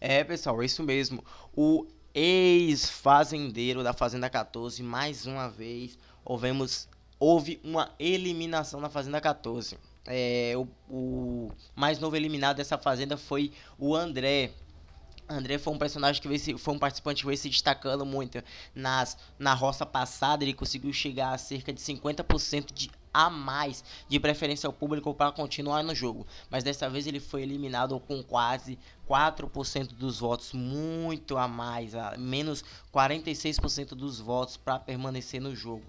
É, pessoal, é isso mesmo. O ex-fazendeiro da Fazenda 14, mais uma vez, ouvemos, houve uma eliminação na Fazenda 14. É, o, o mais novo eliminado dessa Fazenda foi o André, André foi um personagem que veio se, foi um participante que veio se destacando muito nas na roça passada, ele conseguiu chegar a cerca de 50% de a mais, de preferência ao público, para continuar no jogo. Mas dessa vez ele foi eliminado com quase 4% dos votos, muito a mais, a menos 46% dos votos para permanecer no jogo.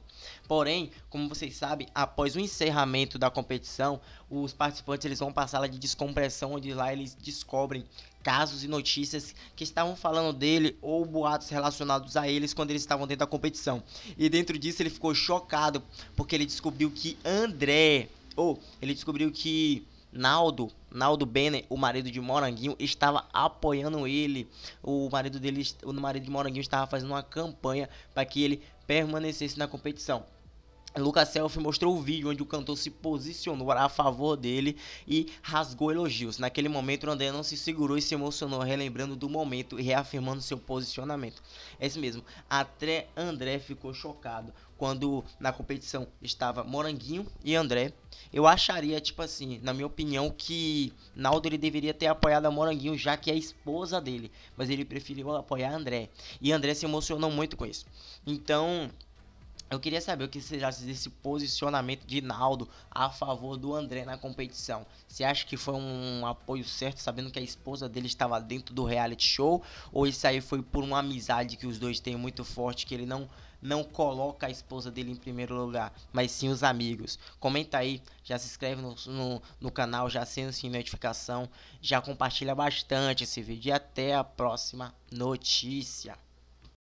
Porém, como vocês sabem, após o encerramento da competição, os participantes eles vão para a sala de descompressão, onde lá eles descobrem casos e notícias que estavam falando dele ou boatos relacionados a eles quando eles estavam dentro da competição. E dentro disso ele ficou chocado porque ele descobriu que André, ou ele descobriu que Naldo, Naldo Benner, o marido de Moranguinho, estava apoiando ele. O marido dele, o marido de Moranguinho estava fazendo uma campanha para que ele permanecesse na competição. Lucas Self mostrou o vídeo onde o cantor se posicionou a favor dele e rasgou elogios. Naquele momento, o André não se segurou e se emocionou, relembrando do momento e reafirmando seu posicionamento. É isso mesmo, até André ficou chocado quando na competição estava Moranguinho e André. Eu acharia, tipo assim, na minha opinião, que Naldo ele deveria ter apoiado a Moranguinho, já que é a esposa dele, mas ele preferiu apoiar André. E André se emocionou muito com isso. Então. Eu queria saber o que vocês acham desse posicionamento de Naldo a favor do André na competição. Você acha que foi um apoio certo, sabendo que a esposa dele estava dentro do reality show? Ou isso aí foi por uma amizade que os dois têm muito forte, que ele não, não coloca a esposa dele em primeiro lugar, mas sim os amigos? Comenta aí, já se inscreve no, no, no canal, já sendo sem notificação, já compartilha bastante esse vídeo e até a próxima notícia.